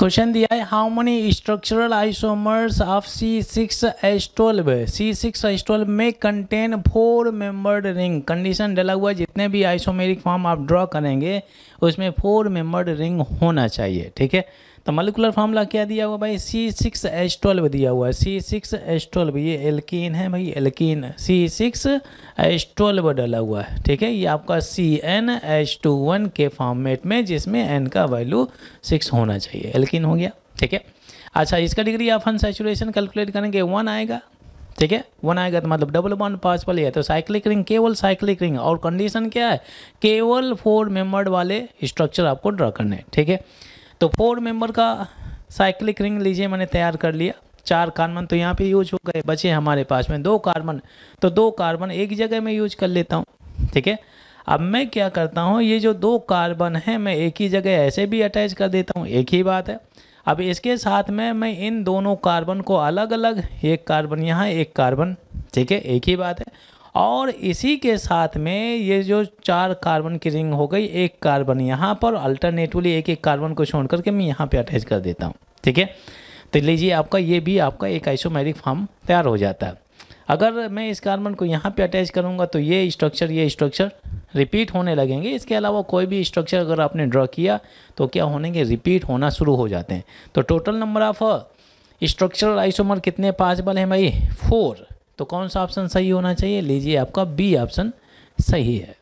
question दिया है how many structural isomers of C six H twelve C six H twelve में contain four membered ring condition डला हुआ जितने भी आइसोमेरिक फॉर्म आप ड्रॉ करेंगे उसमें फोर मेंबर्ड रिंग होना चाहिए ठीक है तो मलिकुलर फार्मूला क्या दिया हुआ भाई सी सिक्स एच ट्वेल्व दिया हुआ है सी सिक्स एच ट्वेल्व ये एल्किन है भाई alkene C six H twelve डाला हुआ है ठीक है ये आपका C n H two one के फॉर्मेट में जिसमें एन का वैल्यू सिक्स होना चाहिए एल्किन हो गया ठीक है अच्छा इसका डिग्री आप अनसेचुरेशन कैलकुलेट करेंगे वन आएगा ठीक है वन आएगा तो मतलब डबल वन पॉसिबल है तो साइक्लिक रिंग केवल साइक्लिक रिंग और कंडीशन क्या है केवल फोर मेम्बर्ड वाले स्ट्रक्चर आपको ड्रा करने ठीक है तो फोर मेंबर का साइक्लिक रिंग लीजिए मैंने तैयार कर लिया चार कार्बन तो यहाँ पे यूज हो गए बचे हमारे पास में दो कार्बन तो दो कार्बन एक जगह में यूज कर लेता हूँ ठीक है अब मैं क्या करता हूँ ये जो दो कार्बन है मैं एक ही जगह ऐसे भी अटैच कर देता हूँ एक ही बात है अब इसके साथ में मैं इन दोनों कार्बन को अलग अलग एक कार्बन यहाँ एक कार्बन ठीक है एक ही बात है और इसी के साथ में ये जो चार कार्बन की रिंग हो गई एक कार्बन यहाँ पर अल्टरनेटिवली एक एक कार्बन को छोड़ करके मैं यहाँ पे अटैच कर देता हूँ ठीक है तो लीजिए आपका ये भी आपका एक आइसोमेरिक फॉर्म तैयार हो जाता है अगर मैं इस कार्बन को यहाँ पे अटैच करूँगा तो ये स्ट्रक्चर ये स्ट्रक्चर रिपीट होने लगेंगे इसके अलावा कोई भी स्ट्रक्चर अगर आपने ड्रॉ किया तो क्या होने के रिपीट होना शुरू हो जाते हैं तो total number of structural isomer कितने पासिबल हैं भाई फोर तो कौन सा ऑप्शन सही होना चाहिए लीजिए आपका बी ऑप्शन सही है